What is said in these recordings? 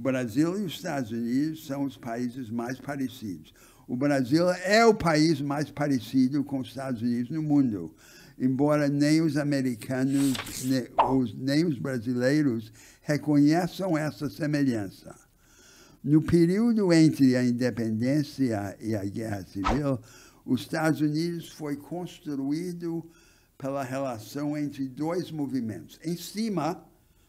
O Brasil e os Estados Unidos são os países mais parecidos. O Brasil é o país mais parecido com os Estados Unidos no mundo, embora nem os americanos nem os brasileiros reconheçam essa semelhança. No período entre a independência e a guerra civil, os Estados Unidos foi construído pela relação entre dois movimentos. Em cima,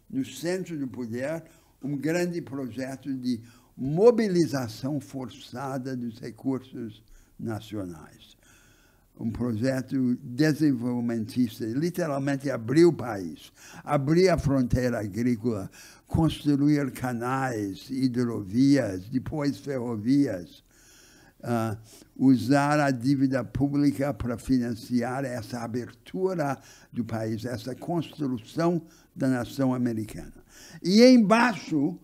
no centro do poder, um grande projeto de mobilização forçada dos recursos nacionais. Um projeto desenvolvimentista, literalmente abrir o país, abrir a fronteira agrícola, construir canais, hidrovias, depois ferrovias, uh, usar a dívida pública para financiar essa abertura do país, essa construção da nação americana. E embaixo,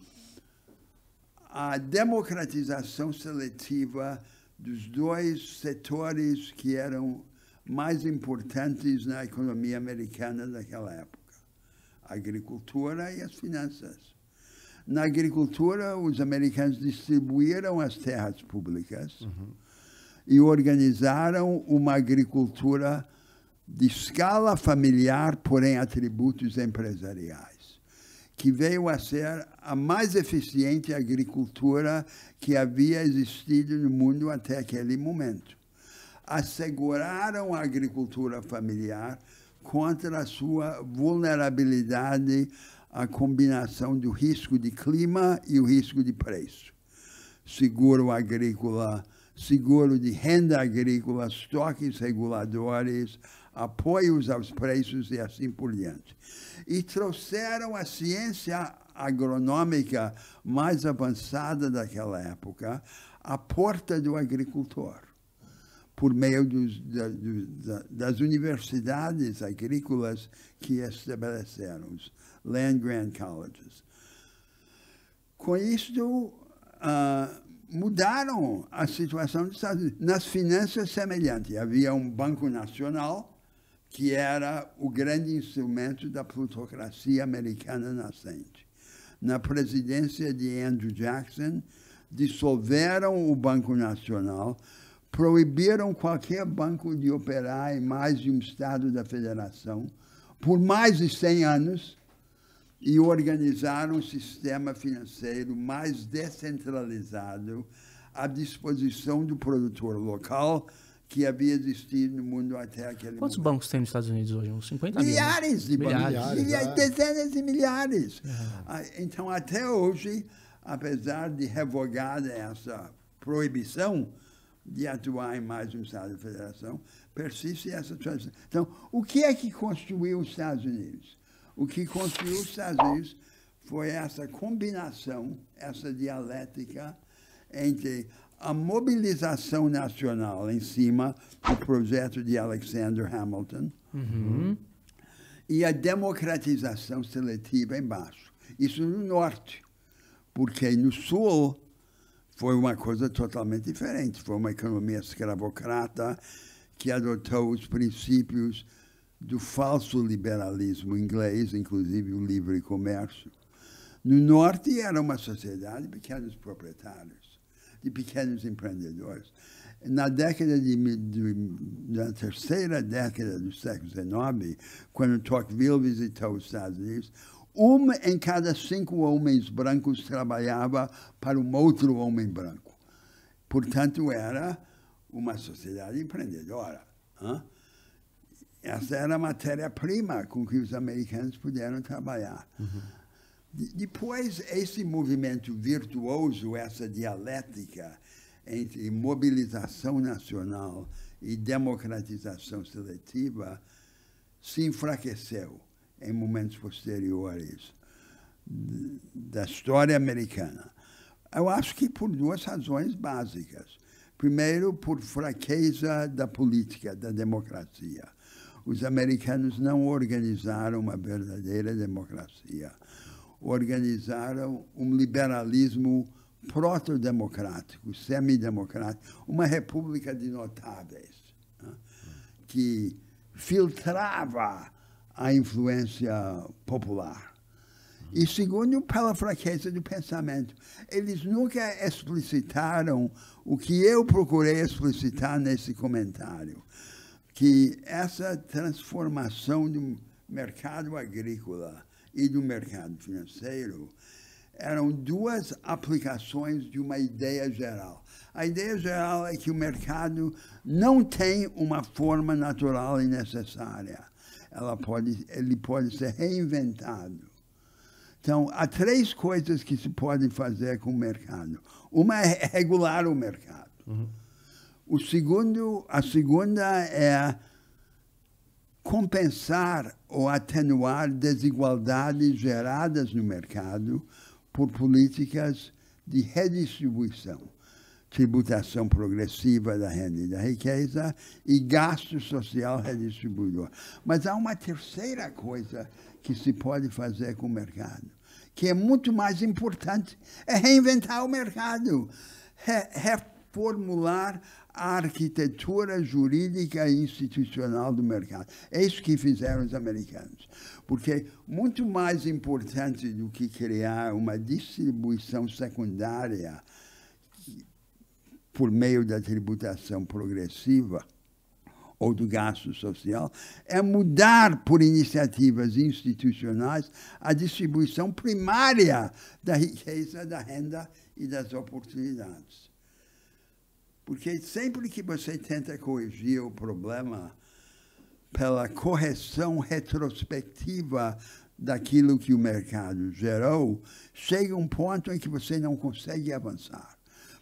a democratização seletiva dos dois setores que eram mais importantes na economia americana daquela época: a agricultura e as finanças. Na agricultura, os americanos distribuíram as terras públicas uhum. e organizaram uma agricultura de escala familiar, porém atributos empresariais, que veio a ser a mais eficiente agricultura que havia existido no mundo até aquele momento. Asseguraram a agricultura familiar contra a sua vulnerabilidade a combinação do risco de clima e o risco de preço. Seguro agrícola, seguro de renda agrícola, estoques reguladores, apoios aos preços e assim por diante. E trouxeram a ciência agronômica mais avançada daquela época à porta do agricultor por meio dos, da, da, das universidades agrícolas que estabeleceram, os Land Grant Colleges. Com isso, uh, ah, mudaram a situação dos Estados Unidos. Nas finanças, semelhante. Havia um Banco Nacional, que era o grande instrumento da plutocracia americana nascente. Na presidência de Andrew Jackson, dissolveram o Banco Nacional, proibiram qualquer banco de operar em mais de um estado da federação por mais de 100 anos e organizaram um sistema financeiro mais descentralizado à disposição do produtor local que havia existido no mundo até aquele Quantos momento. bancos tem nos Estados Unidos hoje? Uns 50 milhares mil, né? de milhares, bancos. Milhares, é. dezenas de milhares. É. Ah, então, até hoje, apesar de revogada essa proibição, de atuar em mais um Estado da Federação, persiste essa tradição. Então, o que é que construiu os Estados Unidos? O que construiu os Estados Unidos foi essa combinação, essa dialética entre a mobilização nacional em cima do projeto de Alexander Hamilton uhum. e a democratização seletiva embaixo. Isso no norte, porque no sul foi uma coisa totalmente diferente. Foi uma economia escravocrata que adotou os princípios do falso liberalismo inglês, inclusive o livre comércio. No norte era uma sociedade de pequenos proprietários, de pequenos empreendedores. Na década de, de na terceira década do século XIX, quando Tocqueville visitou os Estados Unidos, um em cada cinco homens brancos trabalhava para um outro homem branco. Portanto, era uma sociedade empreendedora. Hein? Essa era a matéria-prima com que os americanos puderam trabalhar. Uhum. De, depois, esse movimento virtuoso, essa dialética entre mobilização nacional e democratização seletiva, se enfraqueceu em momentos posteriores da história americana? Eu acho que por duas razões básicas. Primeiro, por fraqueza da política, da democracia. Os americanos não organizaram uma verdadeira democracia. Organizaram um liberalismo proto-democrático, semidemocrático, uma república de notáveis, né? que filtrava a influência popular. E segundo, pela fraqueza do pensamento. Eles nunca explicitaram o que eu procurei explicitar nesse comentário, que essa transformação do mercado agrícola e do mercado financeiro eram duas aplicações de uma ideia geral. A ideia geral é que o mercado não tem uma forma natural e necessária ela pode, ele pode ser reinventado. Então, há três coisas que se pode fazer com o mercado. Uma é regular o mercado. Uhum. O segundo, a segunda é compensar ou atenuar desigualdades geradas no mercado por políticas de redistribuição tributação progressiva da renda e da riqueza e gasto social redistribuidor. Mas há uma terceira coisa que se pode fazer com o mercado, que é muito mais importante, é reinventar o mercado, re reformular a arquitetura jurídica e institucional do mercado. É isso que fizeram os americanos. Porque muito mais importante do que criar uma distribuição secundária por meio da tributação progressiva ou do gasto social, é mudar por iniciativas institucionais a distribuição primária da riqueza, da renda e das oportunidades. Porque sempre que você tenta corrigir o problema pela correção retrospectiva daquilo que o mercado gerou, chega um ponto em que você não consegue avançar.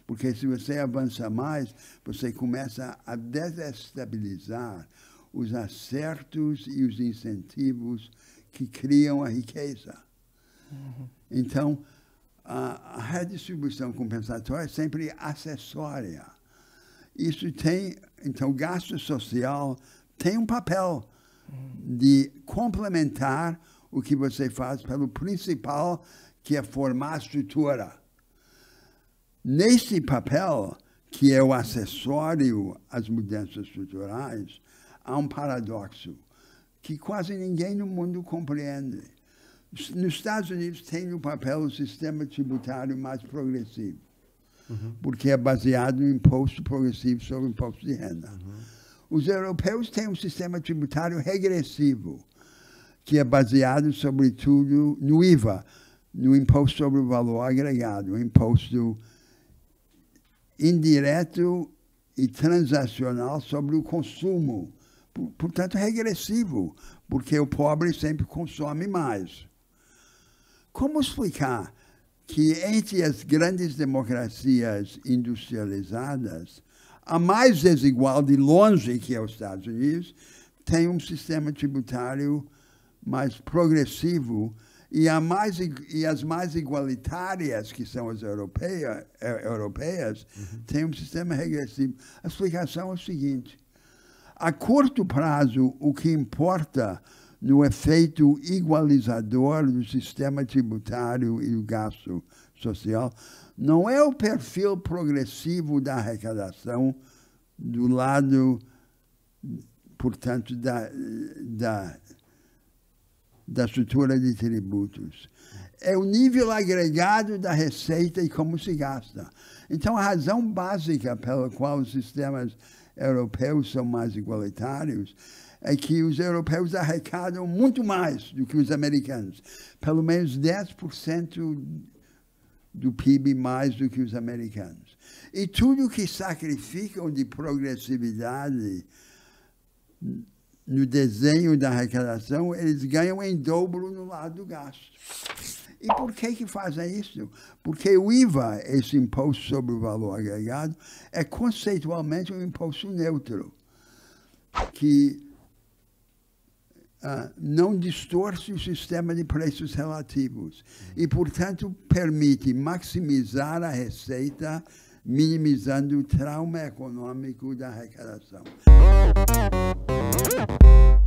Porque se você avança mais, você começa a desestabilizar os acertos e os incentivos que criam a riqueza. Uhum. Então, a, redistribuição compensatória é sempre acessória. Isso tem, então, o gasto social tem um papel uhum. de complementar o que você faz pelo principal, que é formar a estrutura. Nesse papel, que é o acessório às mudanças estruturais, há um paradoxo que quase ninguém no mundo compreende. Nos Estados Unidos tem no papel o sistema tributário mais progressivo, uhum. porque é baseado no imposto progressivo sobre o imposto de renda. Uhum. Os europeus têm um sistema tributário regressivo, que é baseado, sobretudo, no IVA, no Imposto sobre o Valor Agregado, o Imposto indireto e transacional sobre o consumo, portanto é regressivo, porque o pobre sempre consome mais. Como explicar que entre as grandes democracias industrializadas, a mais desigual de longe que é os Estados Unidos, tem um sistema tributário mais progressivo e, mais, e, as mais igualitárias, que são as europeia, é, europeias, uhum. têm um sistema regressivo. A explicação é o seguinte: a curto prazo, o que importa no efeito igualizador do sistema tributário e do gasto social não é o perfil progressivo da arrecadação do lado, portanto, da, da da estrutura de tributos. É o nível agregado da receita e como se gasta. Então, a razão básica pela qual os sistemas europeus são mais igualitários é que os europeus arrecadam muito mais do que os americanos. Pelo menos 10% do PIB mais do que os americanos. E tudo que sacrificam de progressividade no desenho da arrecadação, eles ganham em dobro no lado do gasto. E por que que fazem isso? Porque o IVA, esse imposto sobre o valor agregado, é conceitualmente um imposto neutro, que ah, não distorce o sistema de preços relativos e, portanto, permite maximizar a receita, minimizando o trauma econômico da arrecadação. Música